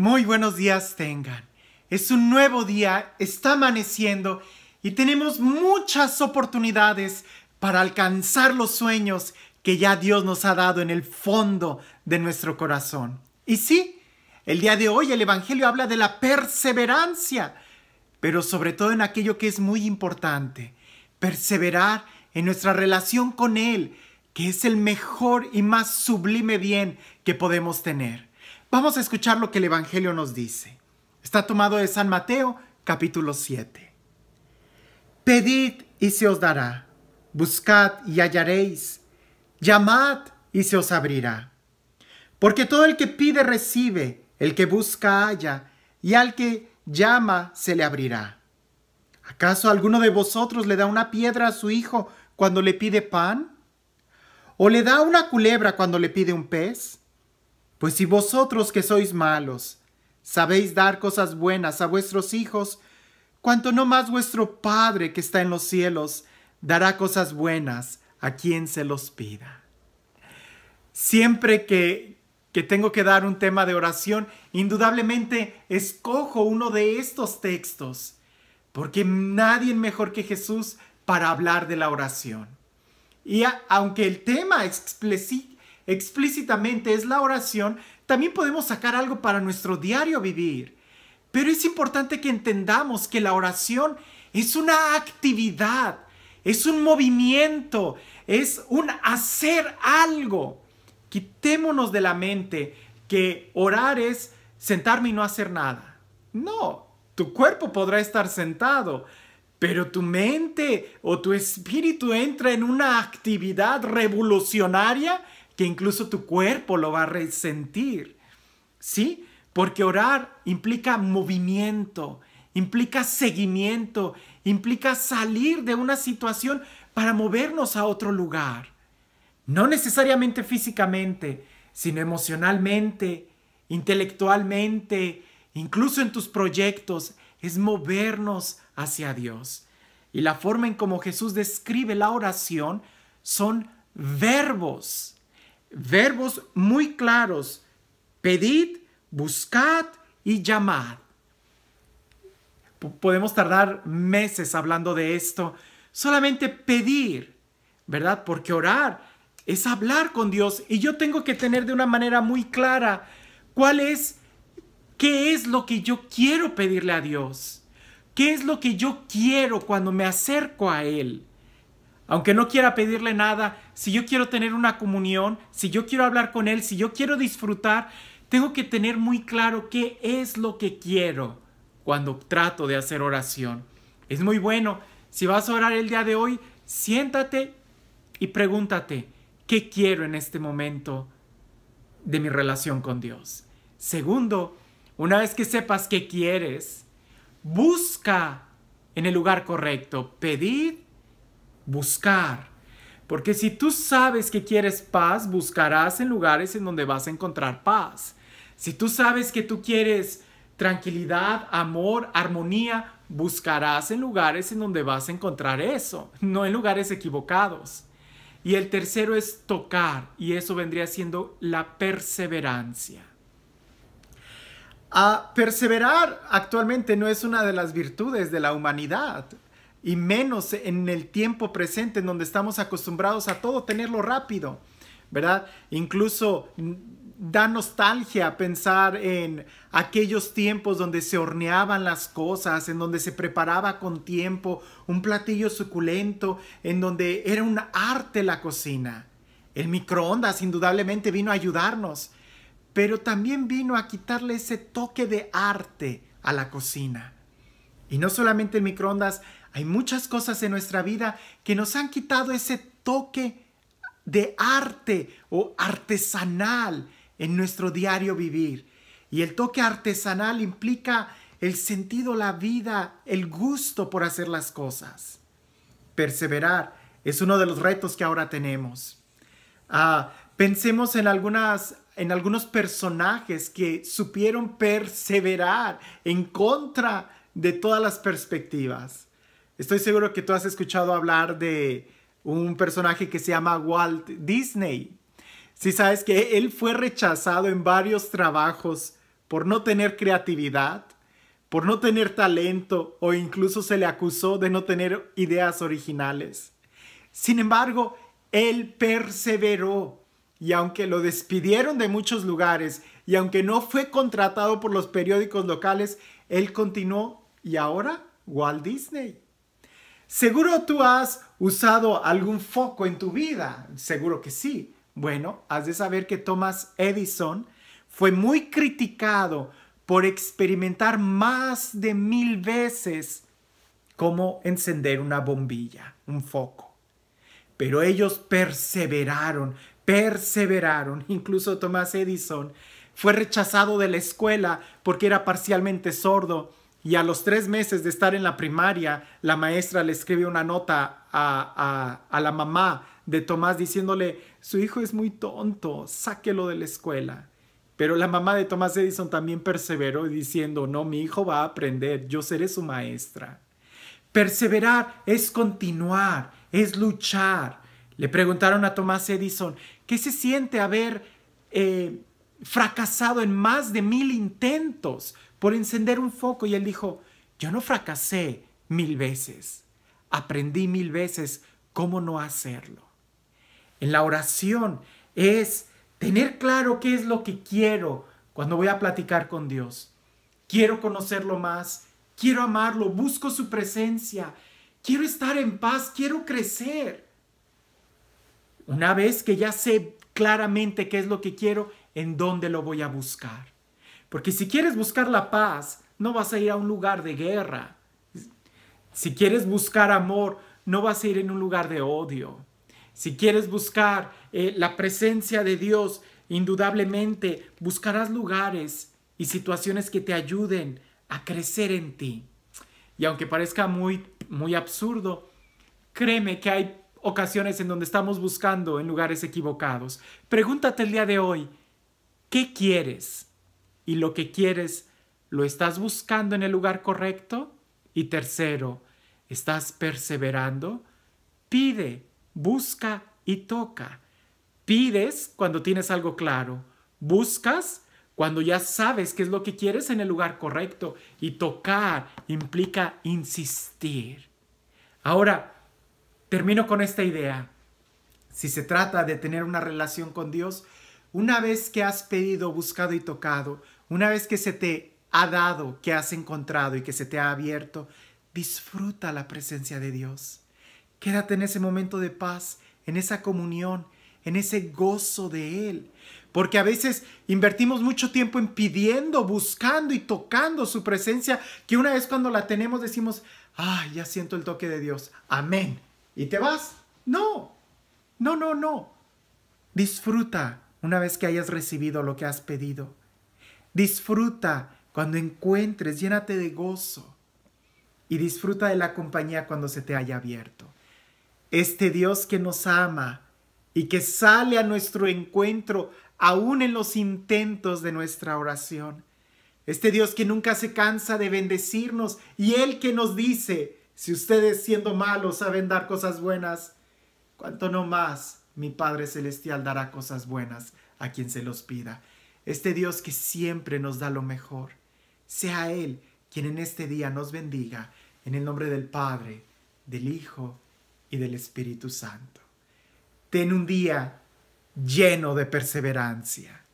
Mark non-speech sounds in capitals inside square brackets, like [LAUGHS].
Muy buenos días tengan. Es un nuevo día, está amaneciendo y tenemos muchas oportunidades para alcanzar los sueños que ya Dios nos ha dado en el fondo de nuestro corazón. Y sí, el día de hoy el Evangelio habla de la perseverancia, pero sobre todo en aquello que es muy importante, perseverar en nuestra relación con Él, que es el mejor y más sublime bien que podemos tener. Vamos a escuchar lo que el Evangelio nos dice. Está tomado de San Mateo, capítulo 7. Pedid y se os dará, buscad y hallaréis, llamad y se os abrirá. Porque todo el que pide recibe, el que busca halla, y al que llama se le abrirá. ¿Acaso alguno de vosotros le da una piedra a su hijo cuando le pide pan? ¿O le da una culebra cuando le pide un pez? Pues si vosotros que sois malos sabéis dar cosas buenas a vuestros hijos, cuanto no más vuestro Padre que está en los cielos dará cosas buenas a quien se los pida. Siempre que, tengo que dar un tema de oración, indudablemente escojo uno de estos textos, porque nadie mejor que Jesús para hablar de la oración. Y aunque el tema explícito, explícitamente es la oración, también podemos sacar algo para nuestro diario vivir. Pero es importante que entendamos que la oración es una actividad, es un movimiento, es un hacer algo. Quitémonos de la mente que orar es sentarme y no hacer nada. No, tu cuerpo podrá estar sentado, pero tu mente o tu espíritu entra en una actividad revolucionaria que incluso tu cuerpo lo va a resentir. ¿Sí? Porque orar implica movimiento, implica seguimiento, implica salir de una situación para movernos a otro lugar. No necesariamente físicamente, sino emocionalmente, intelectualmente, incluso en tus proyectos, es movernos hacia Dios. Y la forma en como Jesús describe la oración son verbos verbos muy claros. Pedid, buscad y llamad. podemos tardar meses hablando de esto. Solamente pedir, ¿verdad? Porque orar es hablar con Dios y yo tengo que tener de una manera muy clara cuál es, qué es lo que yo quiero pedirle a Dios. ¿Qué es lo que yo quiero cuando me acerco a Él? aunque no quiera pedirle nada, si yo quiero tener una comunión, si yo quiero hablar con Él, si yo quiero disfrutar, tengo que tener muy claro qué es lo que quiero cuando trato de hacer oración. Es muy bueno, si vas a orar el día de hoy, siéntate y pregúntate, ¿qué quiero en este momento de mi relación con Dios? Segundo, una vez que sepas qué quieres, busca en el lugar correcto, pedir buscar. Porque si tú sabes que quieres paz, buscarás en lugares en donde vas a encontrar paz. Si tú sabes que tú quieres tranquilidad, amor, armonía, buscarás en lugares en donde vas a encontrar eso, no en lugares equivocados. Y el tercero es tocar, y eso vendría siendo la perseverancia. A ah, perseverar actualmente no es una de las virtudes de la humanidad y menos en el tiempo presente en donde estamos acostumbrados a todo tenerlo rápido, ¿verdad? Incluso da nostalgia pensar en aquellos tiempos donde se horneaban las cosas, en donde se preparaba con tiempo un platillo suculento, en donde era un arte la cocina. El microondas indudablemente vino a ayudarnos, pero también vino a quitarle ese toque de arte a la cocina. Y no solamente el microondas hay muchas cosas en nuestra vida que nos han quitado ese toque de arte o artesanal en nuestro diario vivir. Y el toque artesanal implica el sentido, la vida, el gusto por hacer las cosas. Perseverar es uno de los retos que ahora tenemos. Ah, pensemos en, algunas, en algunos personajes que supieron perseverar en contra de todas las perspectivas. Estoy seguro que tú has escuchado hablar de un personaje que se llama Walt Disney. Si sabes que él fue rechazado en varios trabajos por no tener creatividad, por no tener talento o incluso se le acusó de no tener ideas originales. Sin embargo, él perseveró y aunque lo despidieron de muchos lugares y aunque no fue contratado por los periódicos locales, él continuó y ahora Walt Disney. Seguro tú has usado algún foco en tu vida, seguro que sí. Bueno, has de saber que Thomas Edison fue muy criticado por experimentar más de mil veces cómo encender una bombilla, un foco. Pero ellos perseveraron, perseveraron. [LAUGHS] Incluso Thomas Edison fue rechazado de la escuela porque era parcialmente sordo y a los tres meses de estar en la primaria, la maestra le escribe una nota a, la mamá de Tomás diciéndole, su hijo es muy tonto, sáquelo de la escuela. Pero la mamá de Tomás Edison también perseveró diciendo, no, mi hijo va a aprender, yo seré su maestra. Perseverar es continuar, es luchar. Le preguntaron a Tomás Edison, ¿qué se siente haber eh, fracasado en más de mil intentos? por encender un foco y él dijo, yo no fracasé mil veces, aprendí mil veces cómo no hacerlo. En la oración es tener claro qué es lo que quiero cuando voy a platicar con Dios. Quiero conocerlo más, quiero amarlo, busco su presencia, quiero estar en paz, quiero crecer. Una vez que ya sé claramente qué es lo que quiero, en dónde lo voy a buscar. Porque si quieres buscar la paz, no vas a ir a un lugar de guerra. Si quieres buscar amor, no vas a ir en un lugar de odio. Si quieres buscar eh, la presencia de Dios, indudablemente buscarás lugares y situaciones que te ayuden a crecer en ti. Y aunque parezca muy, muy absurdo, créeme que hay ocasiones en donde estamos buscando en lugares equivocados. Pregúntate el día de hoy, ¿qué quieres? y lo que quieres, ¿lo estás buscando en el lugar correcto? Y tercero, ¿estás perseverando? Pide, busca y toca. Pides cuando tienes algo claro. Buscas cuando ya sabes qué es lo que quieres en el lugar correcto. Y tocar implica insistir. Ahora, termino con esta idea. Si se trata de tener una relación con Dios, una vez que has pedido, buscado y tocado, una vez que se te ha dado, que has encontrado y que se te ha abierto, disfruta la presencia de Dios. Quédate en ese momento de paz, en esa comunión, en ese gozo de Él. Porque a veces invertimos mucho tiempo en pidiendo, buscando y tocando su presencia, que una vez cuando la tenemos decimos, ah, ya siento el toque de Dios, amén. ¿Y te vas? No, no, no, no. Disfruta una vez que hayas recibido lo que has pedido. Disfruta cuando encuentres, llénate de gozo y disfruta de la compañía cuando se te haya abierto. Este Dios que nos ama y que sale a nuestro encuentro aún en los intentos de nuestra oración. Este Dios que nunca se cansa de bendecirnos y Él que nos dice, si ustedes siendo malos saben dar cosas buenas, ¿cuánto no más mi Padre Celestial dará cosas buenas a quien se los pida este Dios que siempre nos da lo mejor. Sea Él quien en este día nos bendiga, en el nombre del Padre, del Hijo y del Espíritu Santo. Ten un día lleno de perseverancia.